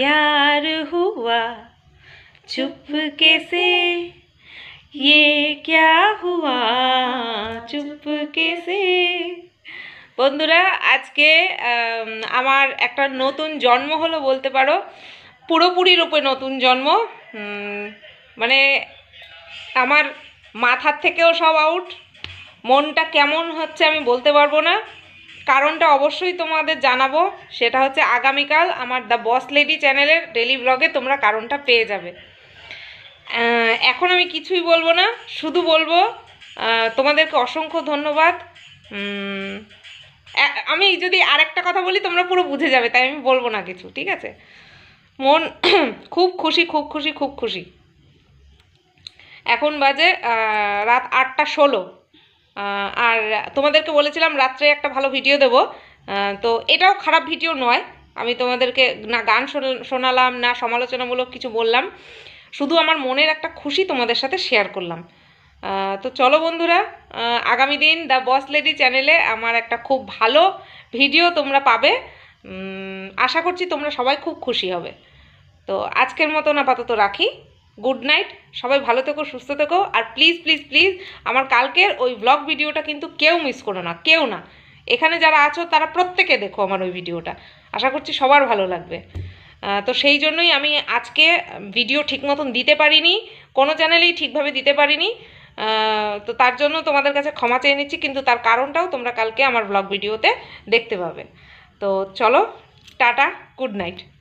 प्यार हुआ चुपके से ये क्या हुआ चुपके से বন্ধুরা আজকে আমার একটা নতুন জন্ম হলো বলতে পারো পুরোপুরি রূপে নতুন জন্ম মানে আমার মাথার থেকেও সব আউট মনটা কেমন হচ্ছে আমি বলতে পারবো না কারণটা অবশ্যই তোমাদের জানাবো সেটা হচ্ছে আগামীকাল আমার দ্য বস লেডি চ্যানেলের ডেলি ব্লগে তোমরা কারণটা পেয়ে যাবে এখন আমি কিছুই বলবো না শুধু বলবো তোমাদেরকে অসংখ্য ধন্যবাদ আমি যদি আরেকটা কথা বলি তোমরা পুরো বুঝে যাবে তাই আমি বলবো না কিছু ঠিক আছে মন খুব খুশি খুব খুশি খুব খুশি এখন বাজে রাত আটটা ষোলো আর তোমাদেরকে বলেছিলাম রাত্রে একটা ভালো ভিডিও দেব তো এটাও খারাপ ভিডিও নয় আমি তোমাদেরকে না গান শোনালাম না সমালোচনামূলক কিছু বললাম শুধু আমার মনের একটা খুশি তোমাদের সাথে শেয়ার করলাম তো চলো বন্ধুরা আগামী দিন দ্য বস লেডি চ্যানেলে আমার একটা খুব ভালো ভিডিও তোমরা পাবে আশা করছি তোমরা সবাই খুব খুশি হবে তো আজকের মতন আপাতত রাখি গুড নাইট সবাই ভালো থেকো সুস্থ থেকো আর প্লিজ প্লিজ প্লিজ আমার কালকের ওই ব্লগ ভিডিওটা কিন্তু কেউ মিস করো না কেউ না এখানে যারা আছো তারা প্রত্যেকে দেখো আমার ওই ভিডিওটা আশা করছি সবার ভালো লাগবে তো সেই জন্যই আমি আজকে ভিডিও ঠিক মতন দিতে পারিনি কোনো চ্যানেলেই ঠিকভাবে দিতে পারিনি তো তার জন্য তোমাদের কাছে ক্ষমা চেয়ে নিচ্ছি কিন্তু তার কারণটাও তোমরা কালকে আমার ব্লগ ভিডিওতে দেখতে পাবে তো চলো টাটা গুড নাইট